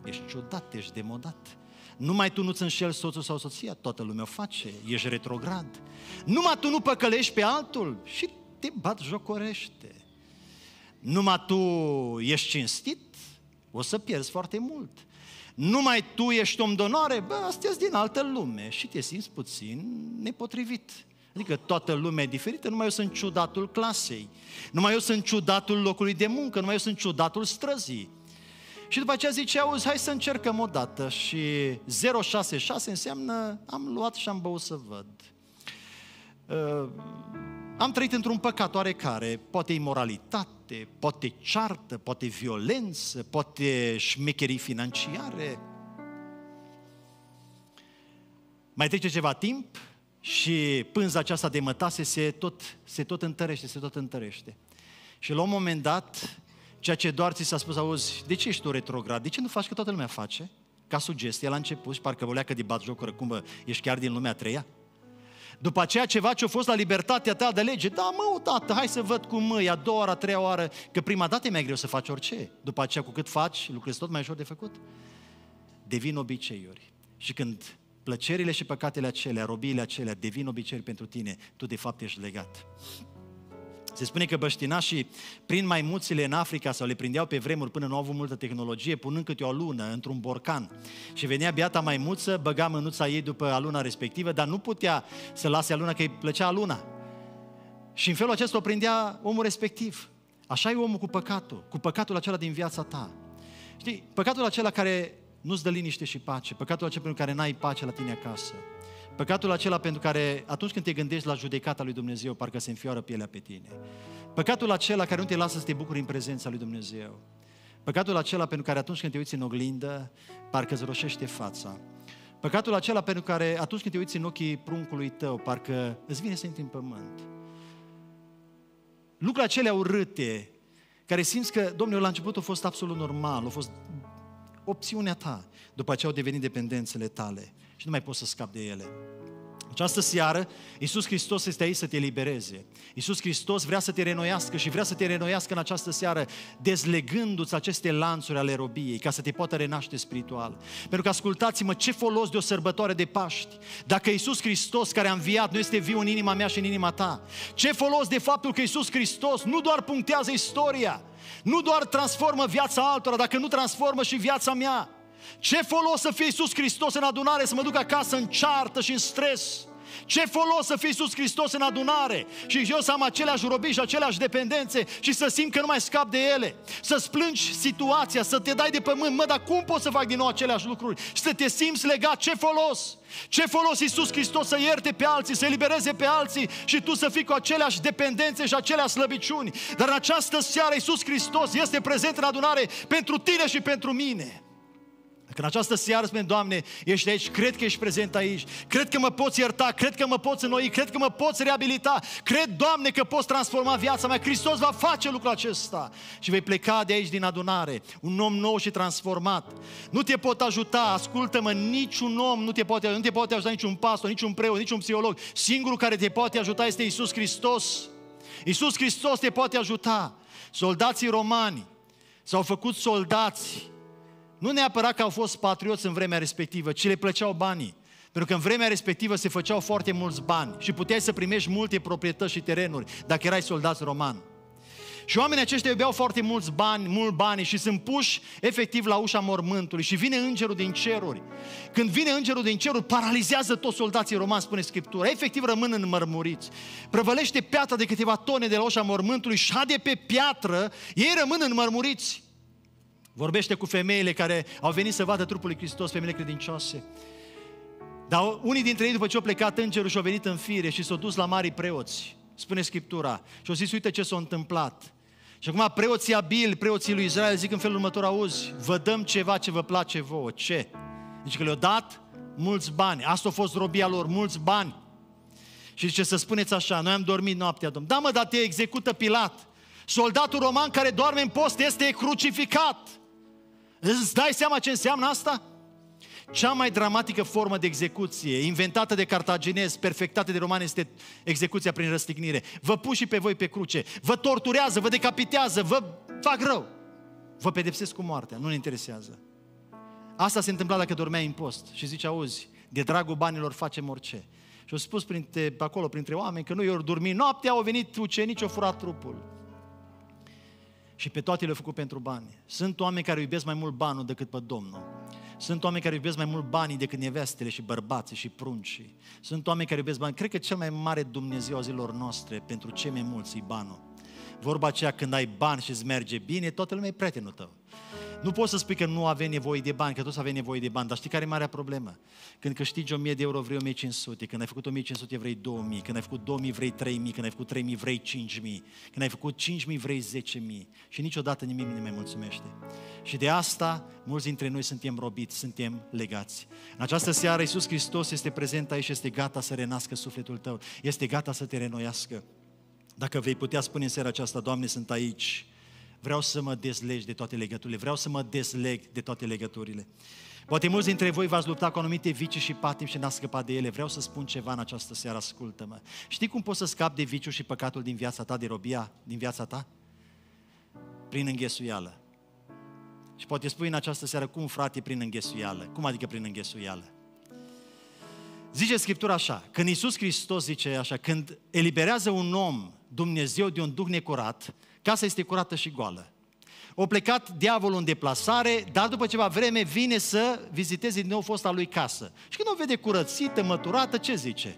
ești ciudat, ești demodat, numai tu nu-ți înșel soțul sau soția, toată lumea o face, ești retrograd. Numai tu nu păcălești pe altul și te bat jocorește. Numai tu ești cinstit, o să pierzi foarte mult. Numai tu ești om de onoare, bă, astea din altă lume și te simți puțin nepotrivit. Adică toată lumea e diferită, numai eu sunt ciudatul clasei, numai eu sunt ciudatul locului de muncă, numai eu sunt ciudatul străzii. Și după aceea zice, auzi, hai să încercăm o dată. Și 066 înseamnă am luat și am băut să văd. Uh, am trăit într-un păcat oarecare, poate imoralitate, poate ceartă, poate violență, poate șmecherii financiare. Mai trece ceva timp și pânza aceasta de mătase se tot, se tot întărește, se tot întărește. Și la un moment dat, Ceea ce doar ți s-a spus, auzi, de ce ești tu retrograd? De ce nu faci că toată lumea face? Ca sugestie la început și parcă volea că de bat jocură, cum bă, ești chiar din lumea treia? După aceea ceva ce a fost la libertatea ta de lege. Da, mă, o dată, hai să văd cum mă, e a doua oară, a treia oară, că prima dată e mai greu să faci orice. După aceea, cu cât faci, lucrezi tot mai ușor de făcut. Devin obiceiuri. Și când plăcerile și păcatele acelea, robiile acelea, devin obiceiuri pentru tine, tu de fapt ești legat. Se spune că băștinașii prin maimuțile în Africa sau le prindeau pe vremuri până nu au avut multă tehnologie, punând câte o lună într-un borcan. Și venea biata maimuță, băga mânuța ei după aluna respectivă, dar nu putea să lase aluna că îi plăcea aluna. Și în felul acesta o prindea omul respectiv. Așa e omul cu păcatul, cu păcatul acela din viața ta. Știi, păcatul acela care nu-ți dă liniște și pace, păcatul acela pentru care n-ai pace la tine acasă. Păcatul acela pentru care atunci când te gândești la judecata lui Dumnezeu, parcă se înfioară pielea pe tine. Păcatul acela care nu te lasă să te bucuri în prezența lui Dumnezeu. Păcatul acela pentru care atunci când te uiți în oglindă, parcă îți roșește fața. Păcatul acela pentru care atunci când te uiți în ochii pruncului tău, parcă îți vine să intri în pământ. Lucrurile acelea urâte, care simți că, domnule, la început a fost absolut normal, a fost opțiunea ta. După ce au devenit dependențele tale și nu mai poți să scapi de ele. Această seară, Iisus Hristos este aici să te libereze. Iisus Hristos vrea să te renoiască și vrea să te renoiască în această seară, dezlegându-ți aceste lanțuri ale robiei, ca să te poată renaște spiritual. Pentru că ascultați-mă, ce folos de o sărbătoare de Paști? Dacă Iisus Hristos, care a înviat, nu este viu în inima mea și în inima ta, ce folos de faptul că Iisus Hristos nu doar punctează istoria, nu doar transformă viața altora, dacă nu transformă și viața mea, ce folos să fie Iisus Hristos în adunare să mă duc acasă în ceartă și în stres? Ce folos să fie Iisus Hristos în adunare și eu să am aceleași robii și aceleași dependențe și să simt că nu mai scap de ele? să splângi situația, să te dai de pământ, mă, dar cum pot să fac din nou aceleași lucruri? Și să te simți legat, ce folos? Ce folos Iisus Hristos să ierte pe alții, să elibereze pe alții și tu să fii cu aceleași dependențe și aceleași slăbiciuni? Dar în această seară Iisus Hristos este prezent în adunare pentru tine și pentru mine. Că în această seară spune, Doamne, ești aici, cred că ești prezent aici, cred că mă poți ierta, cred că mă poți înnoi, cred că mă poți reabilita, cred, Doamne, că poți transforma viața mea. Hristos va face lucrul acesta și vei pleca de aici din adunare, un om nou și transformat. Nu te pot ajuta, ascultă-mă, niciun om nu te poate, nu te poate ajuta niciun pastor, niciun preot, niciun psiholog. Singurul care te poate ajuta este Isus Hristos. Isus Hristos te poate ajuta. Soldații romani s-au făcut soldați nu neapărat că au fost patrioți în vremea respectivă, ci le plăceau banii. Pentru că în vremea respectivă se făceau foarte mulți bani și puteai să primești multe proprietăți și terenuri dacă erai soldat roman. Și oamenii aceștia iubeau foarte mulți bani, mult bani și sunt puși efectiv la ușa mormântului. Și vine îngerul din ceruri. Când vine îngerul din ceruri, paralizează toți soldații romani, spune Scriptura. Efectiv rămân înmărmuriți. Prăvălește piatra de câteva tone de la ușa mormântului, de pe piatră, ei rămân înmărmuriți. Vorbește cu femeile care au venit să vadă trupul lui Hristos, femeile credincioase. Dar unii dintre ei, după ce au plecat îngerul și au venit în fire și s-au dus la mari preoți, spune Scriptura, și au zis, uite ce s-a întâmplat. Și acum preoții Abil, preoții lui Israel, zic în felul următor, auzi, vă dăm ceva ce vă place vouă. Ce? Deci că le-au dat mulți bani. Asta a fost robia lor, mulți bani. Și zice să spuneți așa, noi am dormit noaptea, domn. Da mă, dar te execută Pilat. Soldatul roman care doarme în post este crucificat. Îți dai seama ce înseamnă asta? Cea mai dramatică formă de execuție, inventată de cartaginezi, perfectată de romani, este execuția prin răstignire. Vă pun și pe voi pe cruce, vă torturează, vă decapitează, vă fac rău. Vă pedepsesc cu moartea, nu ne interesează. Asta se întâmpla dacă dormeai în post și zice, auzi, de dragul banilor facem orice. Și au spus printre, acolo, printre oameni, că nu i-au dormit noaptea, au venit ucenici, au furat trupul. Și pe toate le au făcut pentru bani. Sunt oameni care iubesc mai mult banul decât pe Domnul. Sunt oameni care iubesc mai mult banii decât nevestele și bărbații și pruncii. Sunt oameni care iubesc bani. Cred că cel mai mare Dumnezeu a zilor noastre pentru cei mai mulți e banul. Vorba aceea, când ai bani și îți merge bine, toată lumea e prietenul tău. Nu poți să spui că nu avem nevoie de bani, că toți avem nevoie de bani, dar știi care e marea problemă? Când câștigi 1000 de euro vrei 1500, când ai făcut 1500 vrei 2000, când ai făcut 2000 vrei 3000, când ai făcut 3000 vrei 5000, când ai făcut 5000 vrei 10000 și niciodată nimic nu ne mai mulțumește. Și de asta mulți dintre noi suntem robiți, suntem legați. În această seară Iisus Hristos este prezent aici, este gata să renască sufletul tău, este gata să te renoiască. Dacă vei putea spune în seara aceasta, Doamne, sunt aici, vreau să mă dezleg de toate legăturile, vreau să mă dezleg de toate legăturile. Poate mulți dintre voi v-ați luptat cu anumite vicii și patim și n-ați scăpat de ele. Vreau să spun ceva în această seară, ascultă-mă. Știi cum poți să scapi de viciul și păcatul din viața ta, de robia din viața ta? Prin înghesuială. Și poate spui în această seară, cum frate, prin înghesuială? Cum adică prin înghesuială? Zice Scriptura așa, când Iisus Hristos zice așa, când eliberează un om Dumnezeu de un duh necurat, Casa este curată și goală. O plecat diavolul în deplasare, dar după ceva vreme vine să viziteze din nou fosta lui casă. Și când o vede curățită, măturată, ce zice?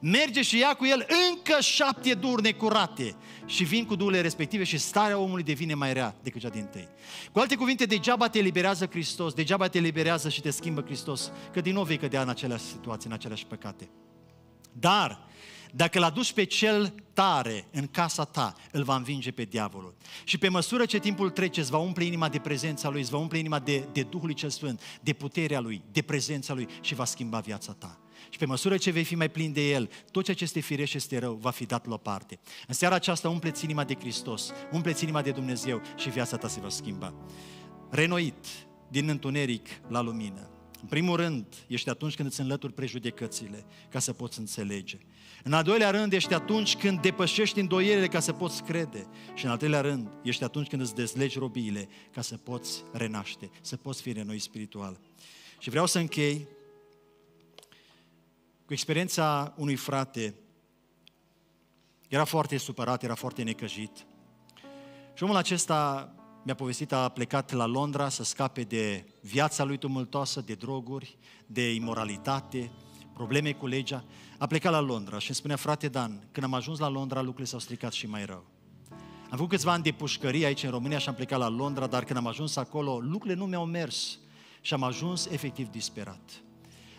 Merge și ia cu el încă șapte duri necurate și vin cu durile respective și starea omului devine mai rea decât cea din tăi. Cu alte cuvinte, degeaba te eliberează Hristos, degeaba te eliberează și te schimbă Hristos, că din nou vei cădea în aceleași situații, în aceleași păcate. Dar, dacă l-a dus pe cel tare în casa ta, îl va învinge pe diavolul. Și pe măsură ce timpul trece, îți va umple inima de prezența lui, îți va umple inima de, de Duhul cel Sfânt, de puterea lui, de prezența lui și va schimba viața ta. Și pe măsură ce vei fi mai plin de El, tot ceea ce este firește este rău va fi dat la o parte. În seara aceasta umpleți inima de Hristos, umpleți inima de Dumnezeu și viața ta se va schimba. Renoit din întuneric la lumină. În primul rând, ești atunci când îți înlături prejudecățile ca să poți înțelege. În al doilea rând, ești atunci când depășești îndoierile ca să poți crede. Și în al treilea rând, ești atunci când îți dezlegi robiile ca să poți renaște, să poți fi renoi spiritual. Și vreau să închei cu experiența unui frate. Era foarte supărat, era foarte necăjit. Și omul acesta mi-a povestit, a plecat la Londra să scape de viața lui tumultoasă, de droguri, de imoralitate, probleme cu legea. A plecat la Londra și îmi spunea, frate Dan, când am ajuns la Londra, lucrurile s-au stricat și mai rău. Am făcut câțiva ani de pușcărie aici în România și am plecat la Londra, dar când am ajuns acolo, lucrurile nu mi-au mers și am ajuns efectiv disperat.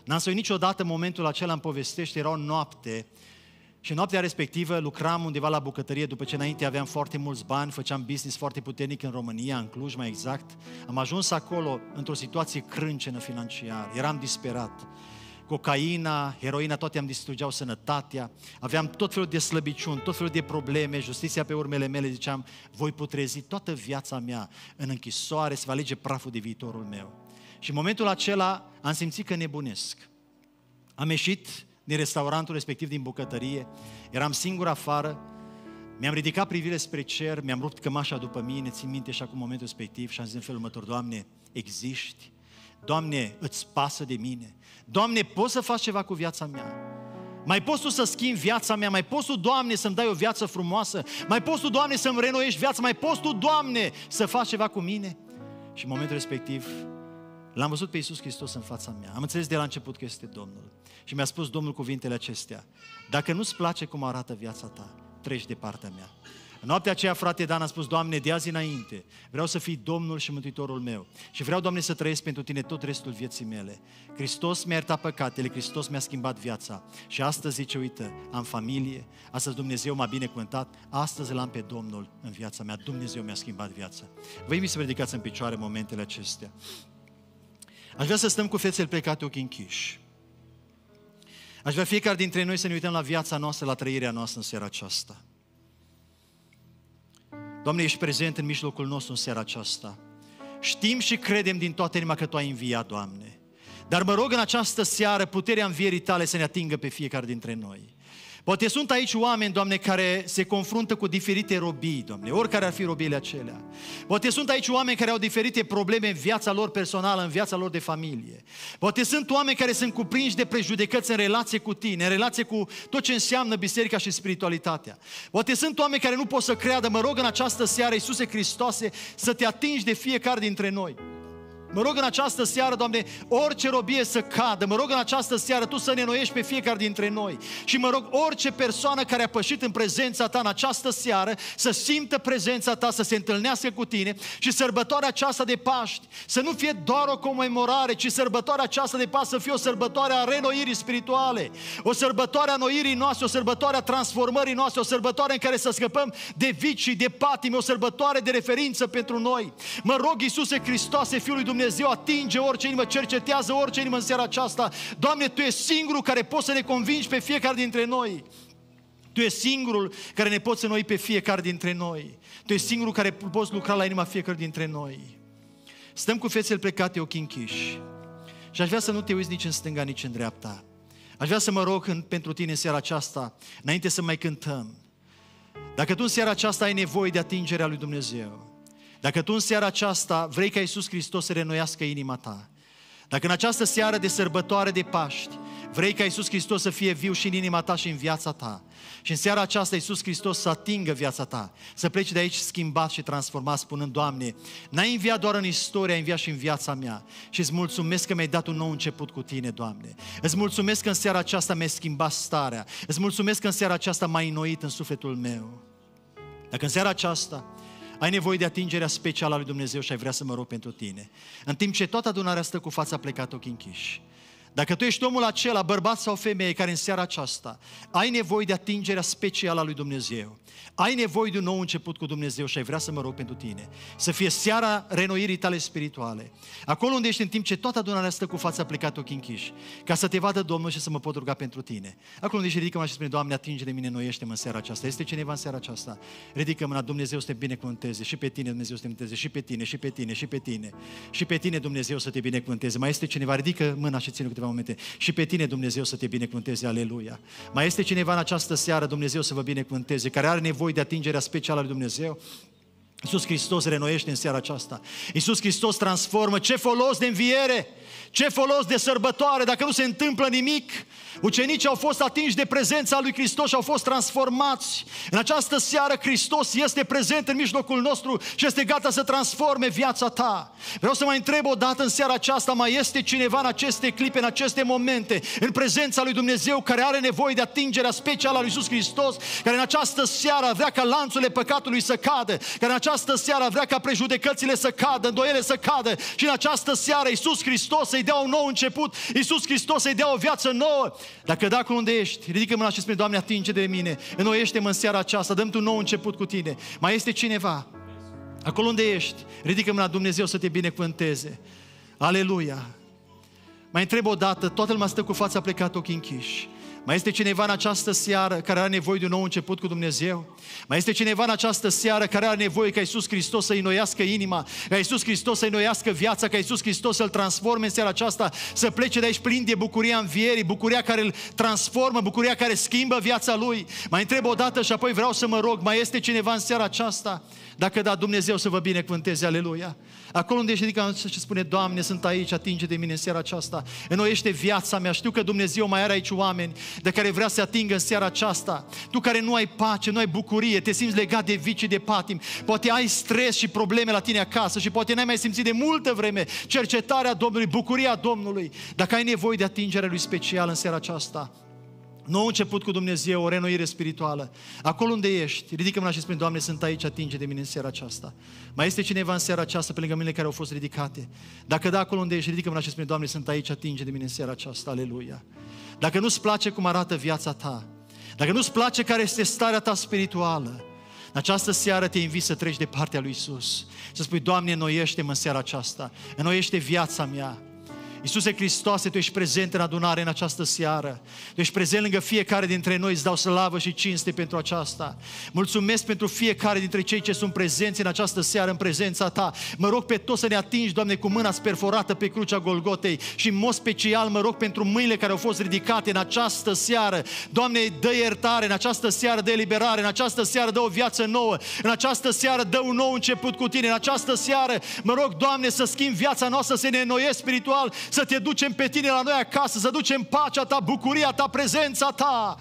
N-am să uit niciodată momentul acela, îmi povestește, era o noapte și noaptea respectivă lucram undeva la bucătărie după ce înainte aveam foarte mulți bani, făceam business foarte puternic în România, în Cluj mai exact. Am ajuns acolo într-o situație crâncenă financiară, eram disperat. Cocaina, heroina, toate am distrugeau sănătatea, aveam tot felul de slăbiciuni, tot felul de probleme, justiția pe urmele mele, ziceam, voi putrezi toată viața mea în închisoare, se va alege praful de viitorul meu. Și în momentul acela am simțit că nebunesc. Am ieșit din restaurantul respectiv, din bucătărie. Eram singur afară, mi-am ridicat privirea spre cer, mi-am rupt cămașa după mine, țin minte și acum momentul respectiv și am zis în felul următor, Doamne, existi? Doamne, îți pasă de mine? Doamne, poți să faci ceva cu viața mea? Mai poți tu să schimbi viața mea, mai poți tu, Doamne, să-mi dai o viață frumoasă, mai poți tu, Doamne, să-mi renoiești viața, mai poți tu, Doamne, să faci ceva cu mine. Și în momentul respectiv, l-am văzut pe Iisus Hristos în fața mea. Am înțeles de la început că este Domnul. Și mi-a spus Domnul cuvintele acestea. Dacă nu-ți place cum arată viața ta, treci de partea mea. În noaptea aceea, frate Dan a spus, Doamne, de azi înainte, vreau să fii Domnul și Mântuitorul meu. Și vreau, Doamne, să trăiesc pentru Tine tot restul vieții mele. Hristos mi-a iertat păcatele, Hristos mi-a schimbat viața. Și astăzi, zice, uite, am familie, astăzi Dumnezeu m-a binecuvântat, astăzi l-am pe Domnul în viața mea, Dumnezeu mi-a schimbat viața. Vă invit să vă ridicați în picioare momentele acestea. Aș vrea să stăm cu fețele plecate, ochii închiși. Aș vrea fiecare dintre noi să ne uităm la viața noastră, la trăirea noastră în seara aceasta. Doamne, ești prezent în mijlocul nostru în seara aceasta. Știm și credem din toată inima că Tu ai înviat, Doamne. Dar mă rog în această seară puterea învierii Tale să ne atingă pe fiecare dintre noi. Poate sunt aici oameni, Doamne, care se confruntă cu diferite robii, Doamne, oricare ar fi robiile acelea. Poate sunt aici oameni care au diferite probleme în viața lor personală, în viața lor de familie. Poate sunt oameni care sunt cuprinși de prejudecăți în relație cu tine, în relație cu tot ce înseamnă biserica și spiritualitatea. Poate sunt oameni care nu pot să creadă, mă rog în această seară, Iisuse Hristoase, să te atingi de fiecare dintre noi. Mă rog în această seară, Doamne, orice robie să cadă. Mă rog în această seară Tu să ne noiești pe fiecare dintre noi. Și mă rog orice persoană care a pășit în prezența Ta în această seară să simtă prezența Ta, să se întâlnească cu Tine și sărbătoarea aceasta de Paști să nu fie doar o comemorare, ci sărbătoarea aceasta de Paști să fie o sărbătoare a renoirii spirituale, o sărbătoare a noirii noastre, o sărbătoare a transformării noastre, o sărbătoare în care să scăpăm de vicii, de patimi, o sărbătoare de referință pentru noi. Mă rog, Iisuse Hristoase, Fiul lui Dumnezeu, Dumnezeu atinge orice inimă, cercetează orice inimă în seara aceasta. Doamne, Tu ești singurul care poți să ne convingi pe fiecare dintre noi. Tu ești singurul care ne poți noi pe fiecare dintre noi. Tu ești singurul care poți lucra la inima fiecare dintre noi. Stăm cu fețele plecate, ochii închiși. Și aș vrea să nu te uiți nici în stânga, nici în dreapta. Aș vrea să mă rog în, pentru tine în seara aceasta, înainte să mai cântăm. Dacă tu în seara aceasta ai nevoie de atingerea lui Dumnezeu, dacă tu în seara aceasta vrei ca Iisus Hristos să renoiască inima ta, dacă în această seară de sărbătoare de Paști vrei ca Iisus Hristos să fie viu și în inima ta și în viața ta, și în seara aceasta Iisus Hristos să atingă viața ta, să pleci de aici schimbat și transformat, spunând, Doamne, n-ai înviat doar în istorie, ai înviat și în viața mea. Și îți mulțumesc că mi-ai dat un nou început cu tine, Doamne. Îți mulțumesc că în seara aceasta mi-ai schimbat starea. Îți mulțumesc că în seara aceasta m-ai înnoit în sufletul meu. Dacă în seara aceasta ai nevoie de atingerea specială a lui Dumnezeu și ai vrea să mă rog pentru tine. În timp ce toată adunarea stă cu fața plecată ochii închiși. Dacă tu ești omul acela, bărbat sau femeie, care în seara aceasta ai nevoie de atingerea specială a lui Dumnezeu, ai nevoie de un nou început cu Dumnezeu și ai vrea să mă rog pentru tine, să fie seara renoirii tale spirituale, acolo unde ești în timp ce toată adunarea stă cu fața plecată ochii închiși, ca să te vadă Domnul și să mă pot ruga pentru tine. Acolo unde ești, ridică mâna și spune, Doamne, atinge de mine, noiește mă în seara aceasta. Este cineva în seara aceasta? Ridică mâna, Dumnezeu să te binecuvânteze și pe tine, Dumnezeu să te binecuvânteze și pe tine, și pe tine, și pe tine, și pe tine, Dumnezeu să te binecuvânteze. Mai este cineva? Ridică mâna și ține cu câteva momente. Și pe tine Dumnezeu să te binecuvânteze, aleluia. Mai este cineva în această seară, Dumnezeu să vă binecuvânteze, care are nevoie de atingerea specială a lui Dumnezeu? Iisus Hristos renoiește în seara aceasta. Iisus Hristos transformă. Ce folos de înviere! Ce folos de sărbătoare dacă nu se întâmplă nimic? Ucenicii au fost atinși de prezența lui Hristos și au fost transformați. În această seară Hristos este prezent în mijlocul nostru și este gata să transforme viața ta. Vreau să mai întreb o dată în seara aceasta, mai este cineva în aceste clipe, în aceste momente, în prezența lui Dumnezeu care are nevoie de atingerea specială a lui Iisus Hristos, care în această seară vrea ca lanțurile păcatului să cadă, care în această această seară vrea ca prejudecățile să cadă, îndoiele să cadă și în această seară Iisus Hristos să-i dea un nou început, Iisus Hristos să-i dea o viață nouă. Dacă da, cu unde ești, ridică mâna și spune, Doamne, atinge de mine, înnoiește-mă în seara aceasta, dăm un nou început cu tine. Mai este cineva? Acolo unde ești, ridică mâna Dumnezeu să te binecuvânteze. Aleluia! Mai întreb o dată, toată lumea stă cu fața plecată ochii închiși. Mai este cineva în această seară care are nevoie de un nou început cu Dumnezeu? Mai este cineva în această seară care are nevoie ca Iisus Hristos să-i noiască inima, ca Iisus Hristos să-i noiască viața, ca Iisus Hristos să-l transforme în seara aceasta, să plece de aici plin de bucuria învierii, bucuria care îl transformă, bucuria care schimbă viața lui? Mai întreb o dată și apoi vreau să mă rog, mai este cineva în seara aceasta dacă da, Dumnezeu să vă binecuvânteze, aleluia. Acolo unde ești ridicat și spune, Doamne, sunt aici, atinge de mine în seara aceasta. Înnoiește viața mea. Știu că Dumnezeu mai are aici oameni de care vrea să atingă în seara aceasta. Tu care nu ai pace, nu ai bucurie, te simți legat de vicii, de patim. Poate ai stres și probleme la tine acasă și poate n-ai mai simțit de multă vreme cercetarea Domnului, bucuria Domnului. Dacă ai nevoie de atingerea Lui special în seara aceasta, Nou început cu Dumnezeu, o renoire spirituală. Acolo unde ești, ridică mâna și spune, Doamne, sunt aici, atinge de mine în seara aceasta. Mai este cineva în seara aceasta pe lângă mine care au fost ridicate? Dacă da, acolo unde ești, ridică mâna și spune, Doamne, sunt aici, atinge de mine în seara aceasta, aleluia. Dacă nu-ți place cum arată viața ta, dacă nu-ți place care este starea ta spirituală, în această seară te invit să treci de partea lui Isus, să spui, Doamne, înnoiește-mă în seara aceasta, înnoiește viața mea, Iisuse Hristoase, Tu ești prezent în adunare în această seară. Tu ești prezent lângă fiecare dintre noi, îți dau slavă și cinste pentru aceasta. Mulțumesc pentru fiecare dintre cei ce sunt prezenți în această seară în prezența Ta. Mă rog pe toți să ne atingi, Doamne, cu mâna sperforată pe crucea Golgotei și în mod special mă rog pentru mâinile care au fost ridicate în această seară. Doamne, dă iertare în această seară, dă eliberare, în această seară dă o viață nouă, în această seară dă un nou început cu Tine, în această seară mă rog, Doamne, să schimbi viața noastră, să ne înnoiesc spiritual, să te ducem pe tine la noi acasă, să ducem pacea ta, bucuria ta, prezența ta.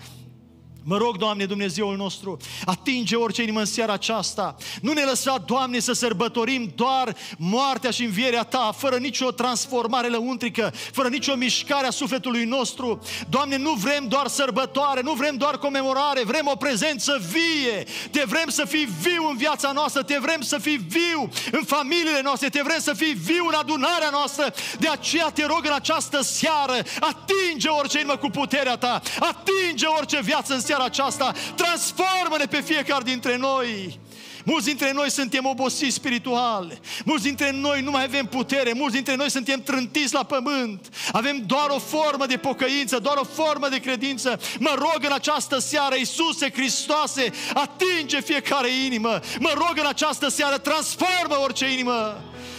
Mă rog, Doamne, Dumnezeul nostru, atinge orice inimă în seara aceasta. Nu ne lăsa, Doamne, să sărbătorim doar moartea și învierea Ta, fără nicio transformare lăuntrică, fără nicio mișcare a sufletului nostru. Doamne, nu vrem doar sărbătoare, nu vrem doar comemorare, vrem o prezență vie. Te vrem să fii viu în viața noastră, te vrem să fii viu în familiile noastre, te vrem să fii viu în adunarea noastră. De aceea te rog în această seară, atinge orice inimă cu puterea Ta, atinge orice viață în seara seara aceasta, transformă-ne pe fiecare dintre noi. Mulți dintre noi suntem obosiți spiritual. Mulți dintre noi nu mai avem putere. Mulți dintre noi suntem trântiți la pământ. Avem doar o formă de pocăință, doar o formă de credință. Mă rog în această seară, Iisuse Hristoase, atinge fiecare inimă. Mă rog în această seară, transformă orice inimă.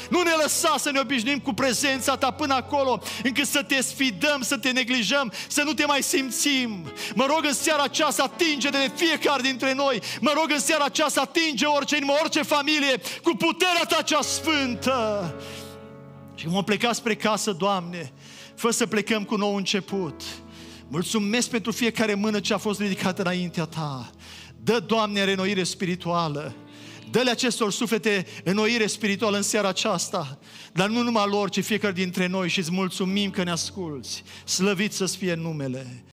Nu ne lăsa să ne obișnuim cu prezența Ta până acolo, încât să te sfidăm, să te neglijăm, să nu te mai simțim. Mă rog în seara aceasta, atinge de fiecare dintre noi. Mă rog în seara aceasta, atinge orice inimă, orice familie, cu puterea Ta cea sfântă. Și vom pleca spre casă, Doamne, fă să plecăm cu nou început. Mulțumesc pentru fiecare mână ce a fost ridicată înaintea Ta. Dă, Doamne, renoire spirituală. Dă-le acestor suflete înnoire spirituală în seara aceasta, dar nu numai lor, ci fiecare dintre noi și îți mulțumim că ne asculți. Slăvit să fie numele.